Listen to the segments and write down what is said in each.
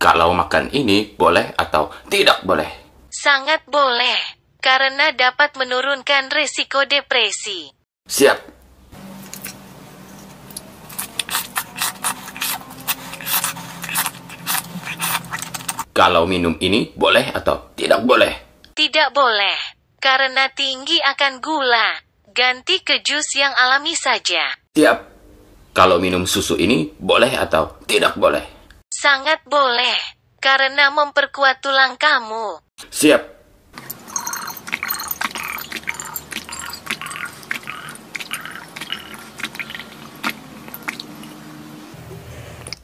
kalau makan ini boleh atau tidak boleh? Sangat boleh, karena dapat menurunkan risiko depresi. Siap, kalau minum ini boleh atau tidak boleh? Tidak boleh, karena tinggi akan gula. Ganti ke jus yang alami saja. Siap. Kalau minum susu ini boleh atau tidak boleh? Sangat boleh, karena memperkuat tulang kamu. Siap.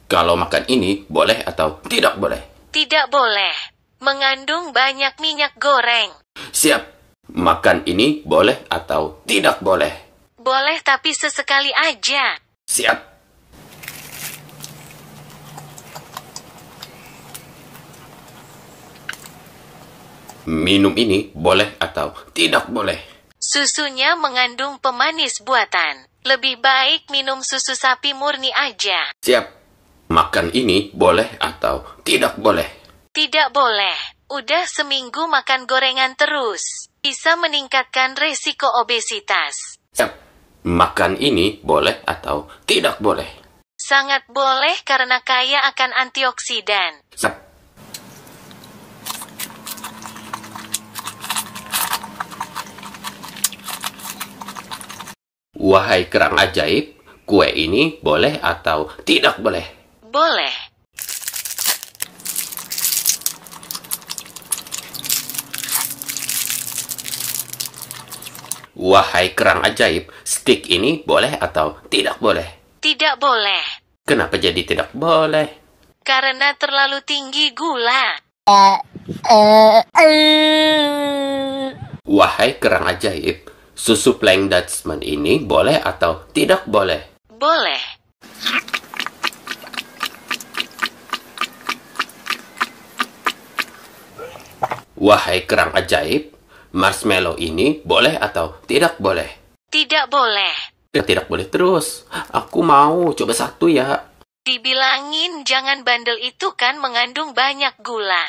Kalau makan ini boleh atau tidak boleh? Tidak boleh. Mengandung banyak minyak goreng. Siap. Makan ini boleh atau tidak boleh? Boleh tapi sesekali aja. Siap. minum ini boleh atau tidak boleh. Susunya mengandung pemanis buatan. Lebih baik minum susu sapi murni aja. Siap. Makan ini boleh atau tidak boleh? Tidak boleh. Udah seminggu makan gorengan terus. Bisa meningkatkan resiko obesitas. Siap. Makan ini boleh atau tidak boleh? Sangat boleh karena kaya akan antioksidan. Siap Wahai kerang ajaib, kue ini boleh atau tidak boleh? Boleh. Wahai kerang ajaib, stik ini boleh atau tidak boleh? Tidak boleh. Kenapa jadi tidak boleh? Karena terlalu tinggi gula. Eh, eh, eh. Wahai kerang ajaib, susu Plank Dutchman ini boleh atau tidak boleh? Boleh. Wahai kerang ajaib, marshmallow ini boleh atau tidak boleh? Tidak boleh. Eh, tidak boleh terus. Aku mau coba satu ya. Dibilangin jangan bandel itu kan mengandung banyak gula.